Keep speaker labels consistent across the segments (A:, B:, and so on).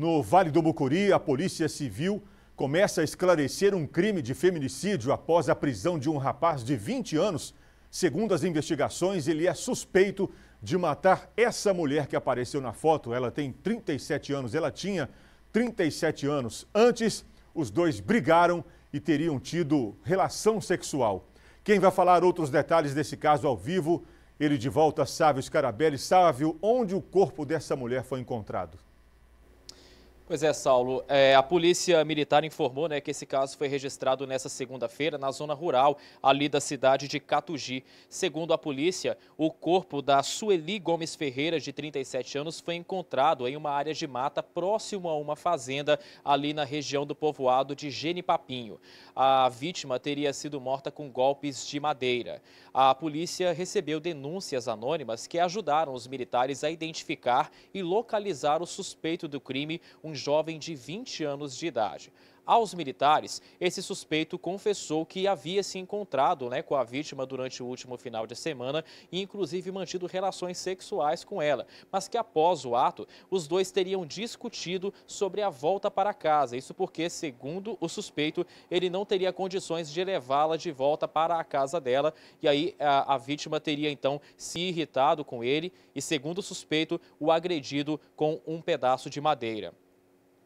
A: No Vale do Mucuri, a Polícia Civil começa a esclarecer um crime de feminicídio após a prisão de um rapaz de 20 anos. Segundo as investigações, ele é suspeito de matar essa mulher que apareceu na foto. Ela tem 37 anos, ela tinha 37 anos. Antes, os dois brigaram e teriam tido relação sexual. Quem vai falar outros detalhes desse caso ao vivo? Ele de volta, Sávio Scarabelli. Sávio, onde o corpo dessa mulher foi encontrado?
B: Pois é, Saulo. É, a Polícia Militar informou né, que esse caso foi registrado nesta segunda-feira na zona rural ali da cidade de Catugi. Segundo a polícia, o corpo da Sueli Gomes Ferreira, de 37 anos, foi encontrado em uma área de mata próximo a uma fazenda ali na região do povoado de Genipapinho. A vítima teria sido morta com golpes de madeira. A polícia recebeu denúncias anônimas que ajudaram os militares a identificar e localizar o suspeito do crime, um jovem de 20 anos de idade. Aos militares, esse suspeito confessou que havia se encontrado né, com a vítima durante o último final de semana e, inclusive, mantido relações sexuais com ela, mas que após o ato, os dois teriam discutido sobre a volta para casa. Isso porque, segundo o suspeito, ele não teria condições de levá-la de volta para a casa dela e aí a, a vítima teria então se irritado com ele e, segundo o suspeito, o agredido com um pedaço de madeira.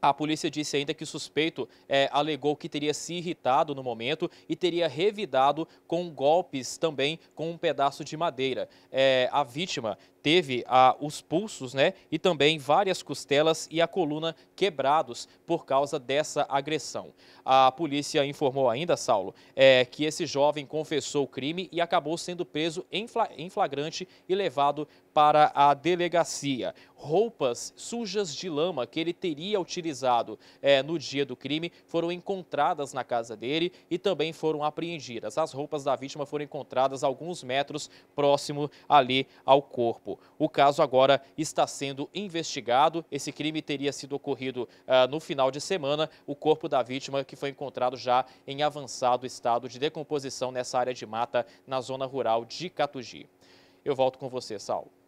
B: A polícia disse ainda que o suspeito é, alegou que teria se irritado no momento e teria revidado com golpes também com um pedaço de madeira. É, a vítima teve os pulsos né, e também várias costelas e a coluna quebrados por causa dessa agressão. A polícia informou ainda, Saulo, é, que esse jovem confessou o crime e acabou sendo preso em flagrante e levado para a delegacia roupas sujas de lama que ele teria utilizado é, no dia do crime foram encontradas na casa dele e também foram apreendidas. As roupas da vítima foram encontradas alguns metros próximo ali ao corpo. O caso agora está sendo investigado. Esse crime teria sido ocorrido é, no final de semana. O corpo da vítima que foi encontrado já em avançado estado de decomposição nessa área de mata na zona rural de Catugi. Eu volto com você, Saulo.